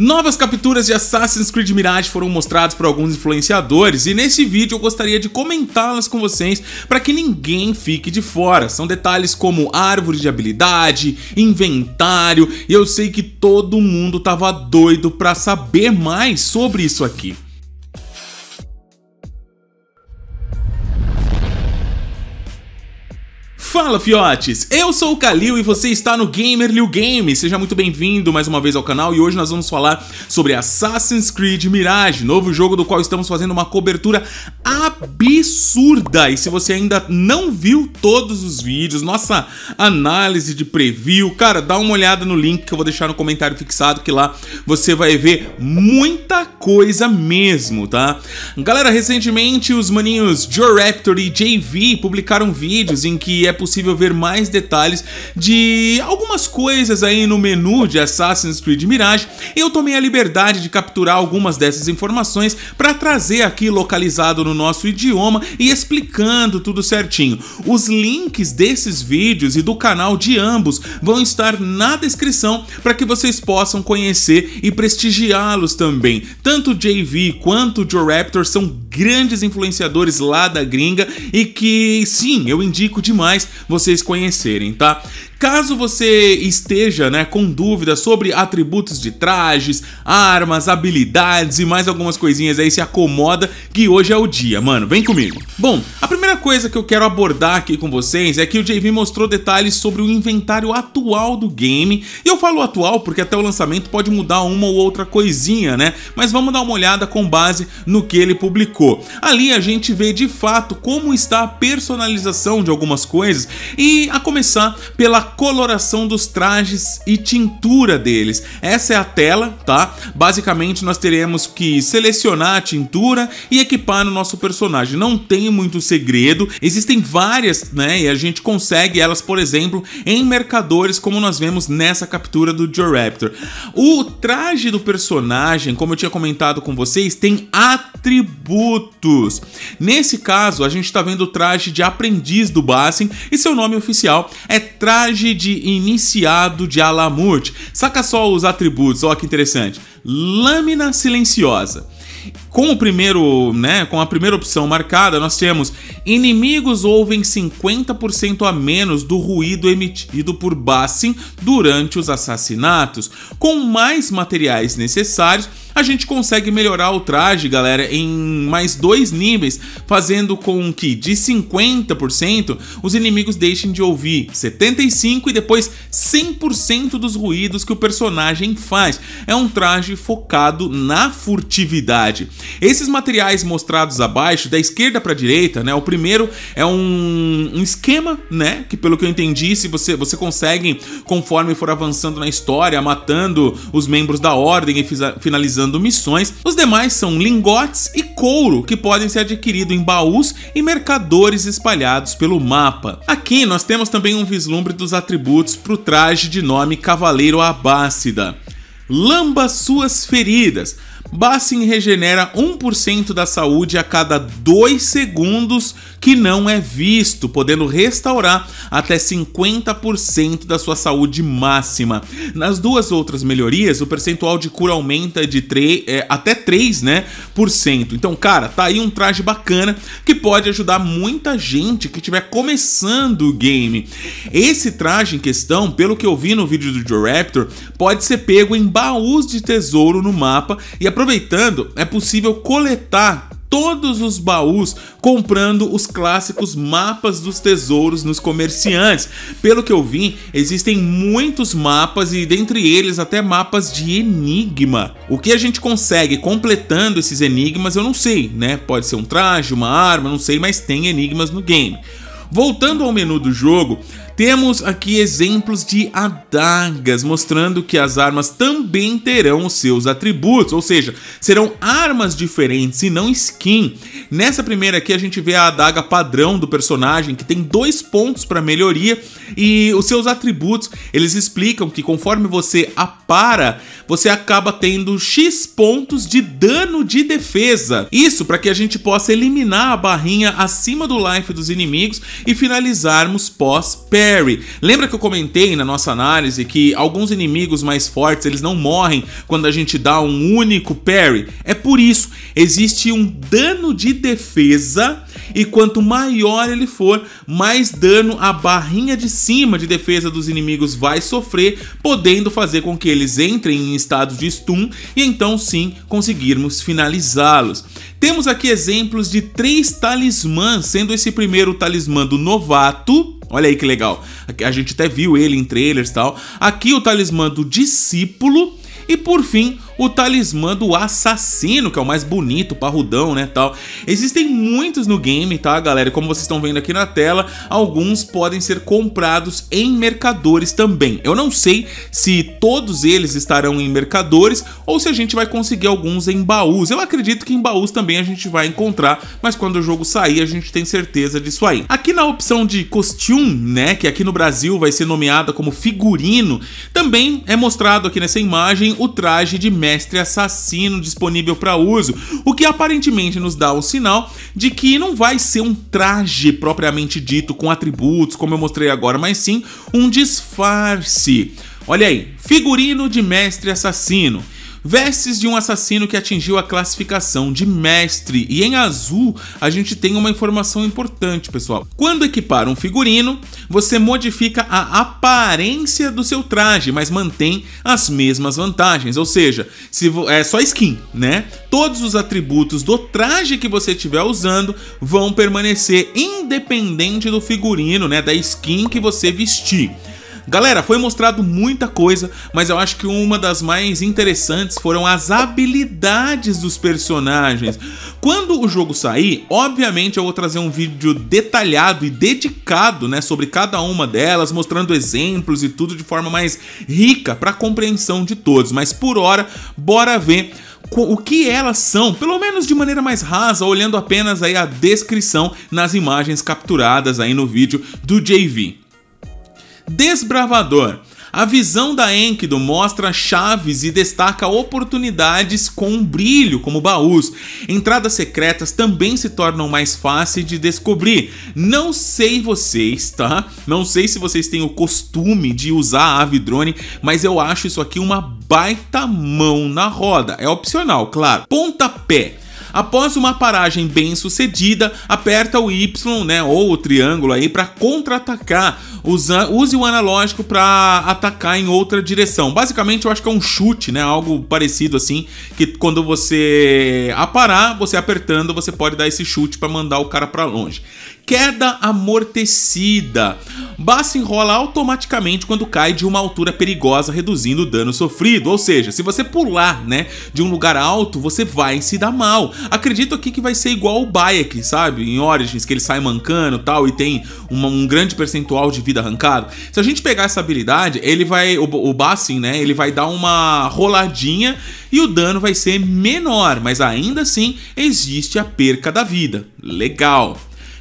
Novas capturas de Assassin's Creed Mirage foram mostradas por alguns influenciadores e nesse vídeo eu gostaria de comentá-las com vocês para que ninguém fique de fora. São detalhes como árvore de habilidade, inventário e eu sei que todo mundo tava doido para saber mais sobre isso aqui. Fala fiotes, eu sou o Kalil e você está no Gamer Liu Game. Seja muito bem-vindo mais uma vez ao canal e hoje nós vamos falar sobre Assassin's Creed Mirage, novo jogo do qual estamos fazendo uma cobertura absurda. E se você ainda não viu todos os vídeos, nossa análise de preview, cara, dá uma olhada no link que eu vou deixar no comentário fixado que lá você vai ver muita coisa mesmo, tá? Galera, recentemente os maninhos Joe Raptor e JV publicaram vídeos em que é possível ver mais detalhes de algumas coisas aí no menu de Assassin's Creed Mirage. Eu tomei a liberdade de capturar algumas dessas informações para trazer aqui localizado no nosso idioma e explicando tudo certinho. Os links desses vídeos e do canal de ambos vão estar na descrição para que vocês possam conhecer e prestigiá-los também. Tanto JV quanto Joe Raptor são grandes influenciadores lá da gringa e que sim, eu indico demais vocês conhecerem, tá? Caso você esteja né, com dúvidas sobre atributos de trajes, armas, habilidades e mais algumas coisinhas aí, se acomoda que hoje é o dia, mano. Vem comigo. Bom, a primeira coisa que eu quero abordar aqui com vocês é que o JV mostrou detalhes sobre o inventário atual do game. E eu falo atual porque até o lançamento pode mudar uma ou outra coisinha, né? Mas vamos dar uma olhada com base no que ele publicou. Ali a gente vê de fato como está a personalização de algumas coisas e a começar pela coloração dos trajes e tintura deles. Essa é a tela, tá? Basicamente nós teremos que selecionar a tintura e equipar no nosso personagem. Não tem muito segredo, existem várias, né? E a gente consegue elas, por exemplo, em mercadores, como nós vemos nessa captura do Georaptor. O traje do personagem, como eu tinha comentado com vocês, tem atributos. Nesse caso, a gente está vendo o traje de aprendiz do Bassin e seu nome oficial é traje Monge de Iniciado de Alamut. Saca só os atributos, olha que interessante. Lâmina silenciosa. Com o primeiro, né, com a primeira opção marcada, nós temos inimigos ouvem 50% a menos do ruído emitido por Bassin durante os assassinatos. Com mais materiais necessários, a gente consegue melhorar o traje, galera, em mais dois níveis, fazendo com que de 50% os inimigos deixem de ouvir 75% e depois 100% dos ruídos que o personagem faz. É um traje focado na furtividade. Esses materiais mostrados abaixo, da esquerda para a direita, né? O primeiro é um, um esquema, né? Que pelo que eu entendi, se você, você consegue, conforme for avançando na história, matando os membros da ordem e finalizando realizando missões, os demais são lingotes e couro que podem ser adquiridos em baús e mercadores espalhados pelo mapa. Aqui nós temos também um vislumbre dos atributos para o traje de nome Cavaleiro Abácida. Lamba suas feridas. Bassin regenera 1% da saúde a cada 2 segundos que não é visto, podendo restaurar até 50% da sua saúde máxima. Nas duas outras melhorias, o percentual de cura aumenta de 3, é, até 3%, né, por cento. Então, cara, tá aí um traje bacana que pode ajudar muita gente que estiver começando o game. Esse traje em questão, pelo que eu vi no vídeo do Joe Raptor, pode ser pego em baús de tesouro no mapa e a Aproveitando, é possível coletar todos os baús comprando os clássicos mapas dos tesouros nos comerciantes. Pelo que eu vi, existem muitos mapas e dentre eles até mapas de enigma. O que a gente consegue completando esses enigmas, eu não sei, né? Pode ser um traje, uma arma, não sei, mas tem enigmas no game. Voltando ao menu do jogo, temos aqui exemplos de adagas, mostrando que as armas também terão os seus atributos, ou seja, serão armas diferentes e não skin. Nessa primeira aqui a gente vê a adaga padrão do personagem, que tem dois pontos para melhoria, e os seus atributos, eles explicam que conforme você apara, você acaba tendo X pontos de dano de defesa. Isso para que a gente possa eliminar a barrinha acima do life dos inimigos e finalizarmos pós pé Lembra que eu comentei na nossa análise que alguns inimigos mais fortes eles não morrem quando a gente dá um único parry? É por isso, existe um dano de defesa e quanto maior ele for, mais dano a barrinha de cima de defesa dos inimigos vai sofrer, podendo fazer com que eles entrem em estado de stun e então sim conseguirmos finalizá-los. Temos aqui exemplos de três talismãs, sendo esse primeiro o talismã do novato, Olha aí que legal. A gente até viu ele em trailers e tal. Aqui o talismã do discípulo. E por fim, o talismã do assassino, que é o mais bonito, parrudão, né, tal. Existem muitos no game, tá, galera? Como vocês estão vendo aqui na tela, alguns podem ser comprados em mercadores também. Eu não sei se todos eles estarão em mercadores ou se a gente vai conseguir alguns em baús. Eu acredito que em baús também a gente vai encontrar, mas quando o jogo sair a gente tem certeza disso aí. Aqui na opção de costume, né, que aqui no Brasil vai ser nomeada como figurino, também é mostrado aqui nessa imagem o traje de Mary mestre assassino disponível para uso, o que aparentemente nos dá o sinal de que não vai ser um traje propriamente dito com atributos, como eu mostrei agora, mas sim um disfarce. Olha aí, figurino de mestre assassino vestes de um assassino que atingiu a classificação de mestre. E em azul a gente tem uma informação importante, pessoal. Quando equipar um figurino, você modifica a aparência do seu traje, mas mantém as mesmas vantagens. Ou seja, se é só skin, né? Todos os atributos do traje que você estiver usando vão permanecer independente do figurino, né? Da skin que você vestir. Galera, foi mostrado muita coisa, mas eu acho que uma das mais interessantes foram as habilidades dos personagens. Quando o jogo sair, obviamente eu vou trazer um vídeo detalhado e dedicado, né, sobre cada uma delas, mostrando exemplos e tudo de forma mais rica para compreensão de todos. Mas por hora, bora ver o que elas são, pelo menos de maneira mais rasa, olhando apenas aí a descrição nas imagens capturadas aí no vídeo do JV. Desbravador. A visão da Enkidu mostra chaves e destaca oportunidades com brilho, como baús. Entradas secretas também se tornam mais fáceis de descobrir. Não sei vocês, tá? Não sei se vocês têm o costume de usar a ave drone, mas eu acho isso aqui uma baita mão na roda. É opcional, claro. Pontapé. Após uma paragem bem sucedida, aperta o Y, né, ou o triângulo aí para contra-atacar. Use o analógico para atacar em outra direção. Basicamente, eu acho que é um chute, né? Algo parecido assim, que quando você aparar, você apertando, você pode dar esse chute para mandar o cara para longe queda amortecida. Basta enrola automaticamente quando cai de uma altura perigosa, reduzindo o dano sofrido. Ou seja, se você pular, né, de um lugar alto, você vai se dar mal. Acredito aqui que vai ser igual o Bayek, sabe? Em Origins, que ele sai mancando tal, e tem uma, um grande percentual de vida arrancado. Se a gente pegar essa habilidade, ele vai. O, o Bassin, né? Ele vai dar uma roladinha e o dano vai ser menor, mas ainda assim existe a perca da vida. Legal.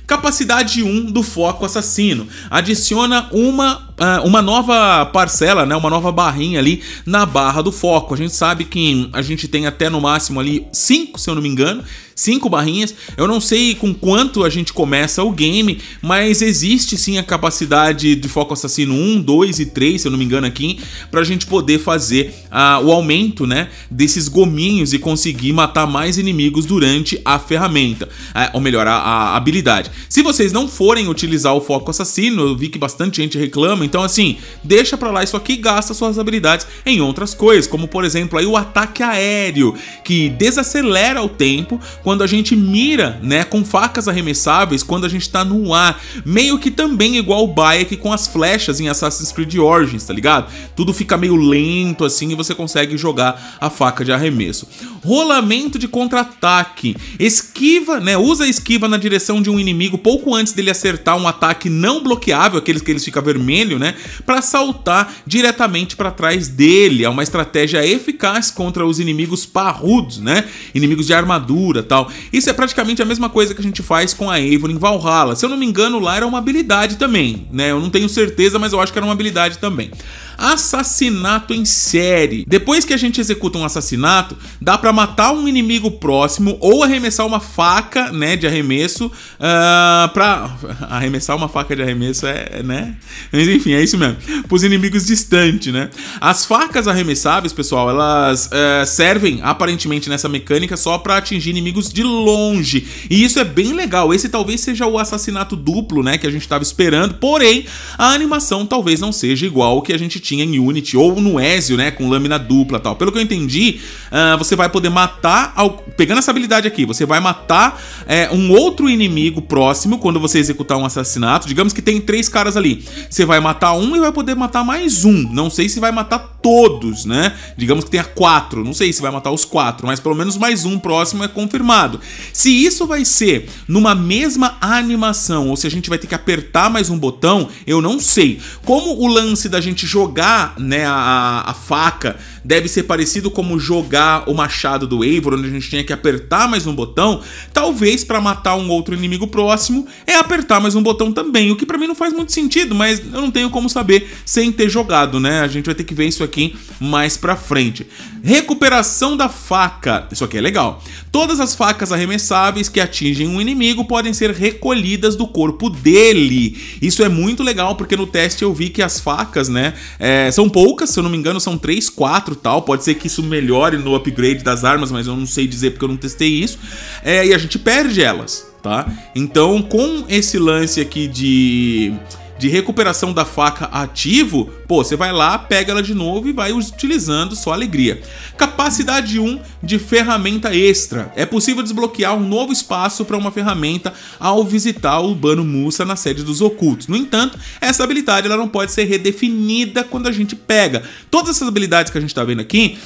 Capacidade 1 do foco assassino. Adiciona uma, ah, uma nova parcela, né, uma nova barrinha ali na barra do foco. A gente sabe que a gente tem até no máximo ali 5, se eu não me engano cinco barrinhas. Eu não sei com quanto a gente começa o game, mas existe sim a capacidade de Foco Assassino 1, 2 e 3, se eu não me engano aqui, pra gente poder fazer uh, o aumento, né, desses gominhos e conseguir matar mais inimigos durante a ferramenta, uh, ou melhor, a, a, habilidade. Se vocês não forem utilizar o Foco Assassino, eu vi que bastante gente reclama, então assim, deixa pra lá isso aqui gasta suas habilidades em outras coisas, como por exemplo aí o ataque aéreo, que desacelera o tempo quando a gente mira, né, com facas arremessáveis, quando a gente tá no ar, meio que também igual o Bayek com as flechas em Assassin's Creed Origins, tá ligado? Tudo fica meio lento assim e você consegue jogar a faca de arremesso. Rolamento de contra-ataque, esquiva, né, usa a esquiva na direção de um inimigo pouco antes dele acertar um ataque não bloqueável, aqueles que ele fica vermelho, né, para saltar diretamente para trás dele. É uma estratégia eficaz contra os inimigos parrudos, né? Inimigos de armadura, tal. Isso é praticamente a mesma coisa que a gente faz com a Eivor em Valhalla. Se eu não me engano, lá era uma habilidade também, né? Eu não tenho certeza, mas eu acho que era uma habilidade também assassinato em série. Depois que a gente executa um assassinato, dá para matar um inimigo próximo ou arremessar uma faca, né, de arremesso, uh, ah, para arremessar uma faca de arremesso é, é, né? Mas enfim, é isso mesmo. Pros inimigos distantes, né? As facas arremessáveis, pessoal, elas uh, servem aparentemente nessa mecânica só para atingir inimigos de longe. E isso é bem legal. Esse talvez seja o assassinato duplo, né, que a gente estava esperando. Porém, a animação talvez não seja igual ao que a gente tinha em Unity, ou no Ezio, né? Com lâmina dupla tal. Pelo que eu entendi, uh, você vai poder matar. Ao... Pegando essa habilidade aqui, você vai matar é, um outro inimigo próximo quando você executar um assassinato. Digamos que tem três caras ali. Você vai matar um e vai poder matar mais um. Não sei se vai matar todos, né? Digamos que tenha quatro, não sei se vai matar os quatro, mas pelo menos mais um próximo é confirmado. Se isso vai ser numa mesma animação, ou se a gente vai ter que apertar mais um botão, eu não sei. Como o lance da gente jogar né, a, a faca deve ser parecido como jogar o machado do Eivor, onde a gente tinha que apertar mais um botão, talvez para matar um outro inimigo próximo é apertar mais um botão também, o que para mim não faz muito sentido, mas eu não tenho como saber sem ter jogado, né? A gente vai ter que ver isso aqui aqui mais pra frente. Recuperação da faca. Isso aqui é legal. Todas as facas arremessáveis que atingem um inimigo podem ser recolhidas do corpo dele. Isso é muito legal, porque no teste eu vi que as facas, né, é, são poucas, se eu não me engano, são 3, 4 tal. Pode ser que isso melhore no upgrade das armas, mas eu não sei dizer porque eu não testei isso. É, e a gente perde elas, tá? Então, com esse lance aqui de de recuperação da faca ativo, pô, você vai lá, pega ela de novo e vai utilizando sua alegria. Capacidade 1 de ferramenta extra. É possível desbloquear um novo espaço para uma ferramenta ao visitar o Urbano Musa na sede dos ocultos. No entanto, essa habilidade ela não pode ser redefinida quando a gente pega. Todas essas habilidades que a gente está vendo aqui,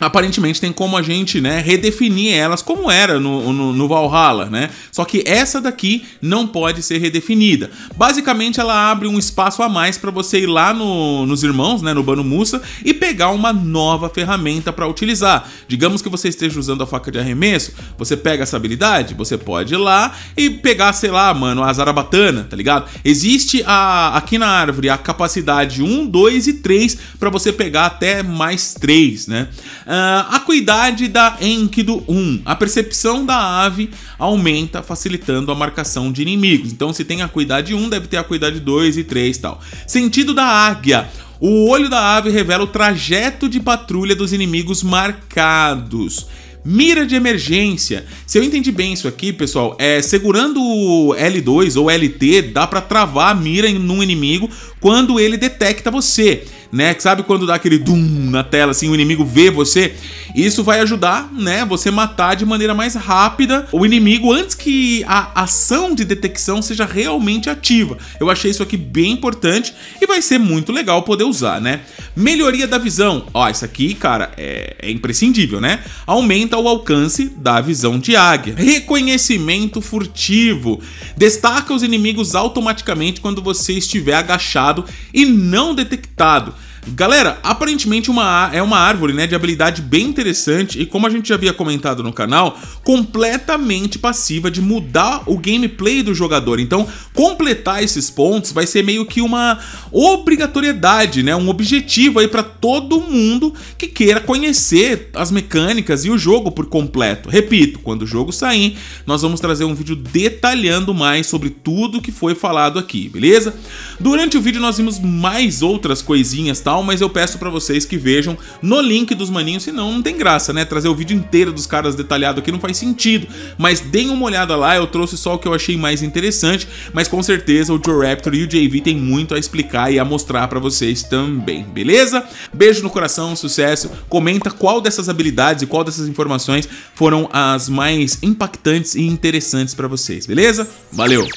aparentemente tem como a gente, né, redefinir elas como era no, no, no, Valhalla, né? Só que essa daqui não pode ser redefinida. Basicamente, ela abre um espaço a mais para você ir lá no, nos irmãos, né, no Bano Musa, e pegar uma nova ferramenta para utilizar. Digamos que você esteja usando a faca de arremesso, você pega essa habilidade, você pode ir lá e pegar, sei lá, mano, a zarabatana, tá ligado? Existe a, aqui na árvore a capacidade 1, 2 e 3 para você pegar até mais 3, né? Uh, ah, acuidade da Enkidu 1. A percepção da ave aumenta, facilitando a marcação de inimigos. Então, se tem acuidade 1, deve ter acuidade 2 e 3 tal. Sentido da águia. O olho da ave revela o trajeto de patrulha dos inimigos marcados. Mira de emergência. Se eu entendi bem isso aqui, pessoal, é segurando o L2 ou LT, dá para travar a mira em um inimigo quando ele detecta você né? Sabe quando dá aquele dum na tela, assim, o inimigo vê você? Isso vai ajudar, né? Você matar de maneira mais rápida o inimigo antes que a ação de detecção seja realmente ativa. Eu achei isso aqui bem importante e vai ser muito legal poder usar, né? Melhoria da visão. Ó, isso aqui, cara, é, é imprescindível, né? Aumenta o alcance da visão de águia. Reconhecimento furtivo. Destaca os inimigos automaticamente quando você estiver agachado e não detectado. Galera, aparentemente uma, é uma árvore né, de habilidade bem interessante e, como a gente já havia comentado no canal, completamente passiva de mudar o gameplay do jogador. Então, completar esses pontos vai ser meio que uma obrigatoriedade, né, um objetivo aí para todo mundo que queira conhecer as mecânicas e o jogo por completo. Repito, quando o jogo sair, nós vamos trazer um vídeo detalhando mais sobre tudo que foi falado aqui, beleza? Durante o vídeo nós vimos mais outras coisinhas, tal tá? mas eu peço para vocês que vejam no link dos maninhos, senão não tem graça, né? Trazer o vídeo inteiro dos caras detalhado aqui não faz sentido, mas deem uma olhada lá, eu trouxe só o que eu achei mais interessante, mas com certeza o Joe Raptor e o JV tem muito a explicar e a mostrar para vocês também, beleza? Beijo no coração, sucesso. Comenta qual dessas habilidades e qual dessas informações foram as mais impactantes e interessantes para vocês, beleza? Valeu!